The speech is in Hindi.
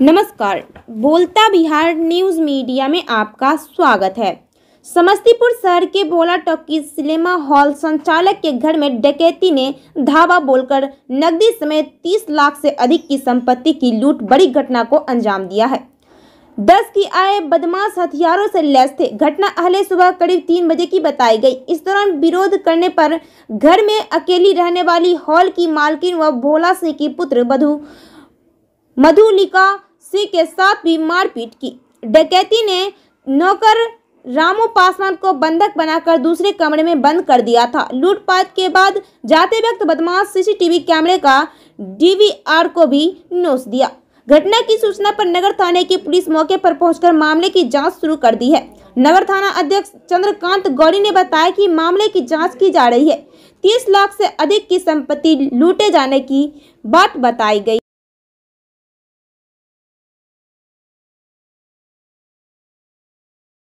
नमस्कार बोलता बिहार न्यूज़ मीडिया में आपका स्वागत है समस्तीपुर शहर के बोला टॉकी सिनेमा हॉल संचालक के घर में डकैती ने धावा बोलकर नकदी समेत तीस लाख से अधिक की संपत्ति की लूट बड़ी घटना को अंजाम दिया है दस की आए बदमाश हथियारों से लैस थे घटना अहले सुबह करीब तीन बजे की बताई गई इस दौरान विरोध करने पर घर में अकेली रहने वाली हॉल की मालकिन व भोला सिंह की पुत्र मधु मधुलिका सिंह के साथ भी मारपीट की डकैती ने नौकर रामू पासवान को बंधक बनाकर दूसरे कमरे में बंद कर दिया था लूटपाट के बाद जाते वक्त बदमाश सीसीटीवी कैमरे का डीवीआर को भी नोच दिया घटना की सूचना पर नगर थाने की पुलिस मौके पर पहुंचकर मामले की जांच शुरू कर दी है नगर थाना अध्यक्ष चंद्रकांत गौरी ने बताया कि मामले की जांच की जा रही है तीस लाख से अधिक की संपत्ति लूटे जाने की बात बताई गई